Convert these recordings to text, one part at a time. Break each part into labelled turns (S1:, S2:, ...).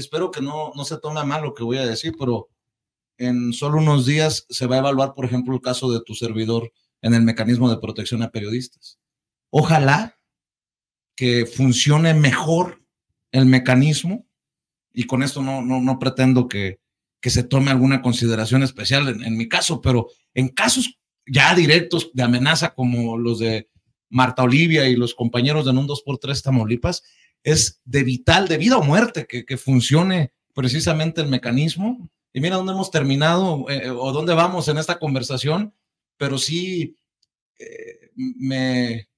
S1: espero que no, no se tome mal lo que voy a decir, pero en solo unos días se va a evaluar, por ejemplo, el caso de tu servidor en el mecanismo de protección a periodistas. Ojalá que funcione mejor el mecanismo y con esto no, no, pretendo que, que, se tome alguna consideración especial en, mi caso, pero en casos ya directos de amenaza como los de Marta Olivia y los compañeros de en un 2x3 Tamaulipas, es de vital, de vida o muerte, que, funcione precisamente el mecanismo. Y mira dónde hemos terminado eh, o dónde vamos en esta conversación, pero sí eh, me,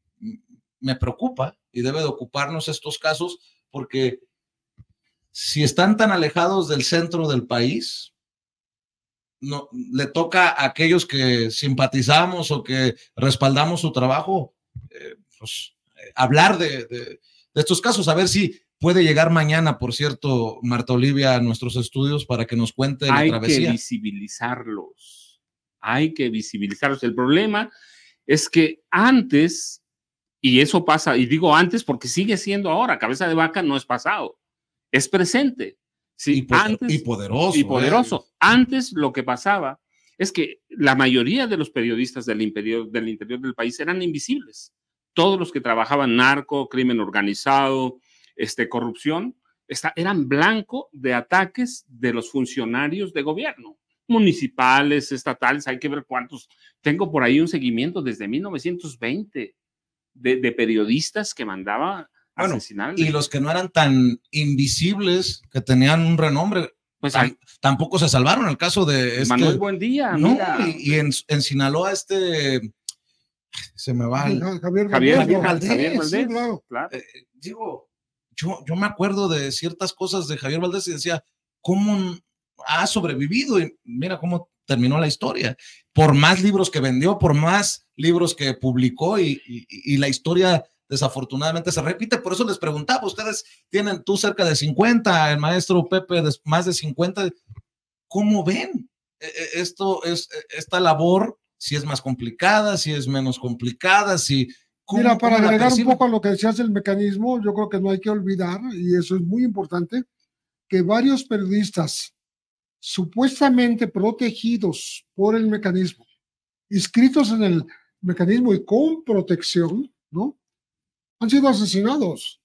S1: me preocupa y debe de ocuparnos estos casos porque si están tan alejados del centro del país, no, le toca a aquellos que simpatizamos o que respaldamos su trabajo, eh, pues, hablar de, de estos casos. A ver si puede llegar mañana, por cierto, Marta Olivia, a nuestros estudios para que nos cuente la Hay que
S2: visibilizarlos. Hay que visibilizarlos. El problema es que antes, y eso pasa, y digo antes porque sigue siendo ahora, cabeza de vaca no es pasado, es presente. Sí, y, poderoso. Y ¿eh? poderoso. Antes lo que pasaba es que la mayoría de los periodistas del, del interior del país eran invisibles todos los que trabajaban narco, crimen organizado, este, corrupción, eran blanco de ataques de los funcionarios de gobierno, municipales, estatales, hay que ver cuántos. Tengo por ahí un seguimiento desde 1920 de,
S1: periodistas que mandaba Y los que no eran tan invisibles, que tenían un renombre. Pues tampoco se salvaron el caso de este, Manuel
S2: Buendía, ¿no?
S1: Y, en Sinaloa este se me va. Javier, Valdés. claro. Eh, eh, digo, yo, yo me acuerdo de ciertas cosas de Javier Valdés y decía, ¿cómo ha sobrevivido? Y mira cómo terminó la historia. Por más libros que vendió, por más libros que publicó y, la historia desafortunadamente se repite. Por eso les preguntaba, ustedes tienen tú cerca de 50, el maestro Pepe más de 50. ¿Cómo ven eh, esto es esta labor si es más complicada, si es menos complicada, si... Mira, para agregar un poco
S3: a lo que decías del mecanismo, yo creo que no hay que olvidar, y eso es muy importante, que varios periodistas supuestamente protegidos por el mecanismo, inscritos en el mecanismo y con protección, ¿no? Han sido asesinados,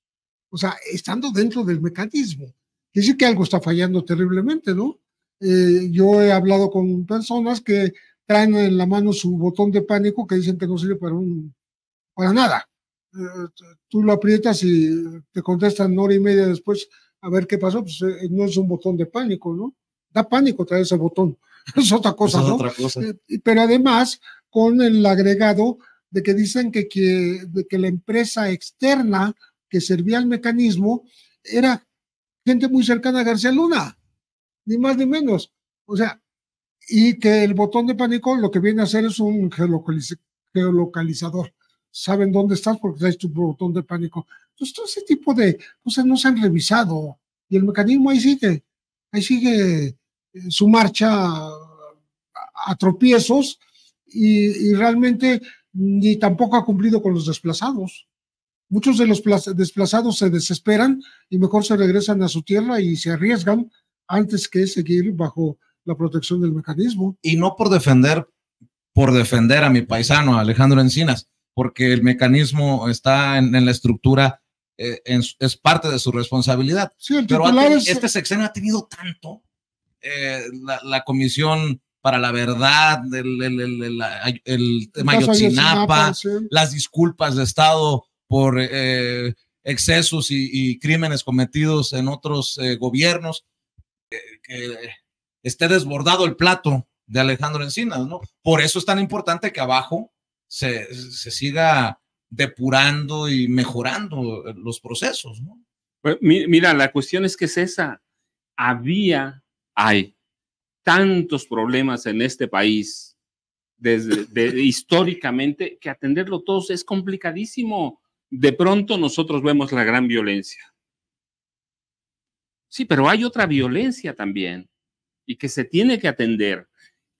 S3: o sea, estando dentro del mecanismo. Quiere decir que algo está fallando terriblemente, ¿no? Eh, yo he hablado con personas que traen en la mano su botón de pánico que dicen que no sirve para un para nada. Eh, tú lo aprietas y te contestan una hora y media después a ver qué pasó. Pues eh, no es un botón de pánico, ¿no? Da pánico traer ese botón. Es otra cosa, es Otra cosa. Eh, pero además, con el agregado de que dicen que, que, de que la empresa externa que servía al mecanismo era gente muy cercana a García Luna, ni más ni menos. O sea, y que el botón de pánico lo que viene a hacer es un geolocalizador. Saben dónde estás porque traes tu botón de pánico. Entonces, todo ese tipo de cosas no se han revisado y el mecanismo ahí sigue, ahí sigue eh, su marcha a tropiezos y realmente ni tampoco ha cumplido con los desplazados. Muchos de los desplazados se desesperan y mejor se regresan a su tierra y se arriesgan antes que seguir bajo la protección del mecanismo.
S1: Y no por defender, por defender a mi paisano, Alejandro Encinas, porque el mecanismo está en, la estructura, eh, es parte de su responsabilidad.
S3: Pero este
S1: sexenio ha tenido tanto, eh, la, comisión para la verdad, el, el, el las disculpas de Estado por eh, excesos y, crímenes cometidos en otros gobiernos, que esté desbordado el plato de Alejandro Encinas, ¿no? Por eso es tan importante que abajo se, siga depurando y mejorando los procesos, ¿no? Pues, mira, la cuestión es que es esa.
S2: Había, hay tantos problemas en este país desde históricamente que atenderlo todos es complicadísimo. De pronto nosotros vemos la gran violencia. Sí, pero hay otra violencia también y que se tiene que atender.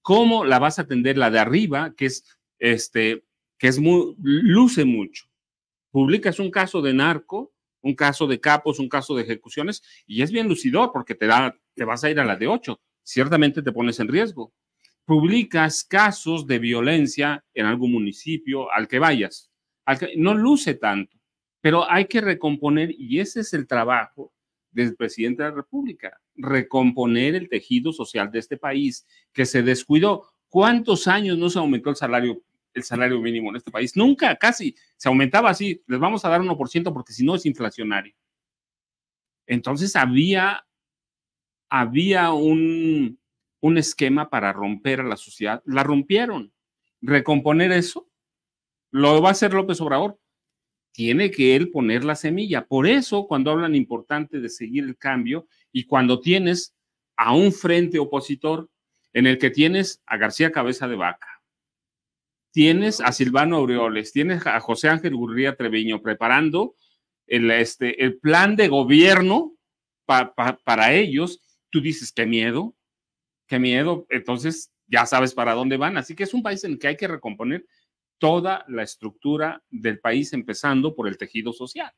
S2: ¿Cómo la vas a atender la de arriba, que es este, que es muy, luce mucho? Publicas un caso de narco, un caso de capos, un caso de ejecuciones, y es bien lucidor porque te, da, te vas a ir a la de ocho Ciertamente te pones en riesgo. Publicas casos de violencia en algún municipio al que vayas. no luce tanto, pero hay que recomponer, y ese es el trabajo del presidente de la República, recomponer el tejido social de este país que se descuidó. ¿Cuántos años no se aumentó el salario, el salario mínimo en este país? Nunca, casi. Se aumentaba así, les vamos a dar 1% porque si no es inflacionario. Entonces había, había un, un esquema para romper a la sociedad. La rompieron. Recomponer eso lo va a hacer López Obrador tiene que él poner la semilla. Por eso, cuando hablan importante de seguir el cambio y cuando tienes a un frente opositor en el que tienes a García Cabeza de Vaca, tienes a Silvano Aureoles, tienes a José Ángel Gurría Treviño preparando el, este, el plan de gobierno para ellos, tú dices, qué miedo, qué miedo, entonces ya sabes para dónde van. Así que es un país en el que hay que recomponer toda la estructura del país, empezando por el tejido social.